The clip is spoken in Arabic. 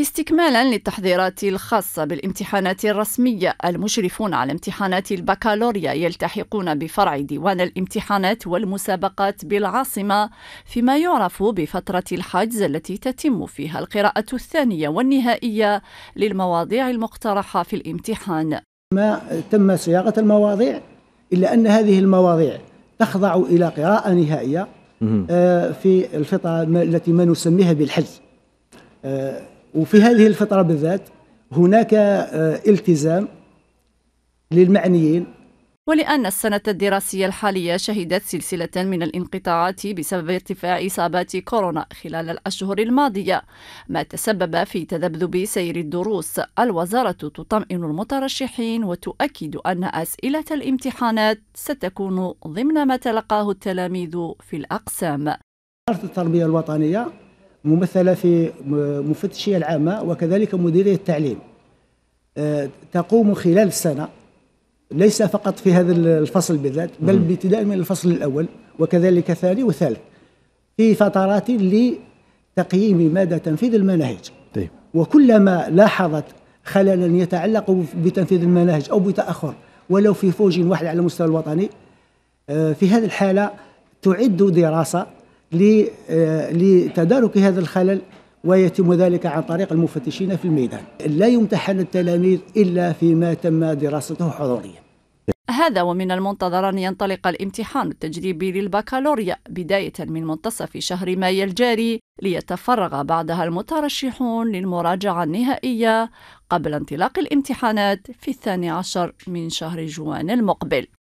استكمالا للتحضيرات الخاصة بالامتحانات الرسمية المشرفون على امتحانات البكالوريا يلتحقون بفرع ديوان الامتحانات والمسابقات بالعاصمة فيما يعرف بفترة الحجز التي تتم فيها القراءة الثانية والنهائية للمواضيع المقترحة في الامتحان ما تم صياغة المواضيع إلا أن هذه المواضيع تخضع إلى قراءة نهائية آه، في الفتره التي ما نسميها بالحجز آه، وفي هذه الفترة بالذات هناك آه، التزام للمعنيين ولأن السنة الدراسية الحالية شهدت سلسلة من الانقطاعات بسبب ارتفاع إصابات كورونا خلال الأشهر الماضية ما تسبب في تذبذب سير الدروس الوزارة تطمئن المترشحين وتؤكد أن أسئلة الامتحانات ستكون ضمن ما تلقاه التلاميذ في الأقسام التربية الوطنية ممثلة في مفتشية العامة وكذلك مديرية التعليم آه، تقوم خلال السنة ليس فقط في هذا الفصل بالذات بل ابتداء من الفصل الأول وكذلك ثاني وثالث في فترات لتقييم مدى تنفيذ المناهج طيب. وكلما لاحظت خللا يتعلق بتنفيذ المناهج أو بتأخر ولو في فوج واحد على المستوى الوطني آه، في هذه الحالة تعد دراسة آه، لتدارك هذا الخلل ويتم ذلك عن طريق المفتشين في الميدان لا يمتحن التلاميذ إلا فيما تم دراسته حضوريا هذا ومن المنتظر أن ينطلق الامتحان التجريبي للبكالوريا بداية من منتصف شهر مايو الجاري ليتفرغ بعدها المترشحون للمراجعة النهائية قبل انطلاق الامتحانات في الثاني عشر من شهر جوان المقبل